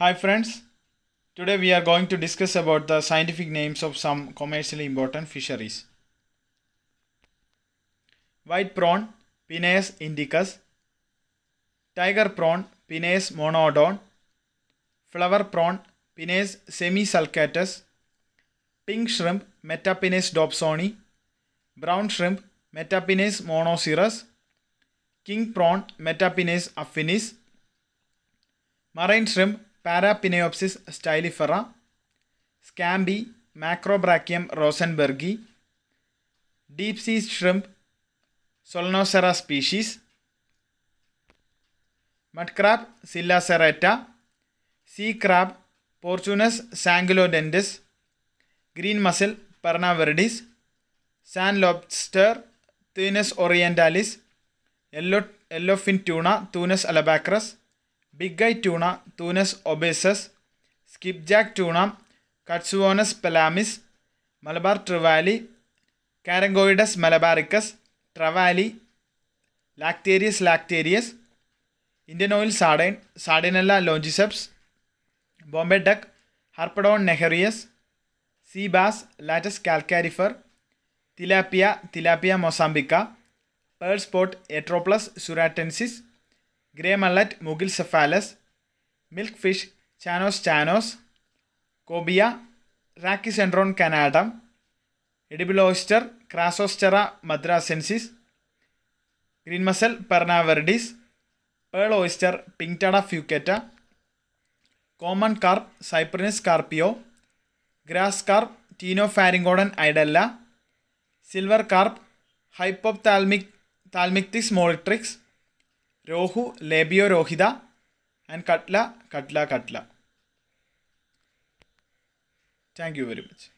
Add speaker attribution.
Speaker 1: Hi friends, today we are going to discuss about the scientific names of some commercially important fisheries. White prawn, Pinnaeus indicus, tiger prawn, Pinnaeus monodon, flower prawn, Pinnaeus semisulcatus, pink shrimp, Metapinus dobsoni, brown shrimp, Metapinus monocerus, king prawn, Metapinus affinis, marine shrimp, पारापिनेसी स्टैलीफ स्कैमी मैक्रोब्राक्यम रोसनबर्गी deep sea shrimp सोलनोसेरा स्पीशी mud crab सिलासेरेट sea crab पोर्चुन सांगलोडेंडिस ग्रीन मसल पर्णावेडी सैन लोबस्टर् तीनस ओरियंटालीस् यलो एलोफिन ट्यूना तूनस अलबाक्रस ബിഗ് ഗൈ ട്യൂണ തൂനസ് ഒബേസസ് സ്കിപ്പ് ജാക്ക് ട്യൂണ കട്സുവോനസ് പെലാമിസ് മലബാർ ട്രിവാലി കാരംഗോയിഡസ് മലബാറിക്കസ് ട്രവാലി ലാക്ടേരിയസ് ലാക്ടേരിയസ് ഇന്ത്യൻ ഓയിൽ സാഡൈൻ സാഡൈനല്ല ലോഞ്ചിസെപ്സ് ബോംബെ ഡക്ക് ഹർപ്പഡോൺ നെഹറിയസ് ബാസ് ലാറ്റസ് കാൽക്കാരിഫർ തിലാപ്പിയ തിലാപ്പിയ മൊസാംബിക്ക പേഴ്സ്പോട്ട് എട്രോപ്ലസ് സുരാറ്റൻസിസ് ഗ്രേ മല്ലറ്റ് മുഗിൽ സെഫാലസ് മിൽക്ക് ഫിഷ് ചാനോസ് ചാനോസ് കോബിയ റാക്കി റാക്കിസെൻഡ്രോൺ കനാഡം എഡിബിലോസ്റ്റർ ക്രാസോസ്റ്ററ മദ്രാസെൻസിസ് ഗ്രീൻ മസൽ പെർണാവെർഡിസ് പേൾ ഓയിസ്റ്റർ പിങ്ടാഡ ഫ്യൂക്കറ്റ കോമൺ കാർപ്പ് സൈപ്രിനസ് കാർപ്പിയോ ഗ്രാസ് കാർപ്പ് ടീനോ ഫാരിങ്കോഡൻ ഐഡല്ല സിൽവർ കാർപ്പ് ഹൈപ്പോപ് താൽമിക് താൽമിക്തിസ് മോളിട്രിക്സ് രോഹു ലേബിയോ രോഹിത ആൻഡ് കട്ല കട്ല കട്ല താങ്ക് യു വെരി മച്ച്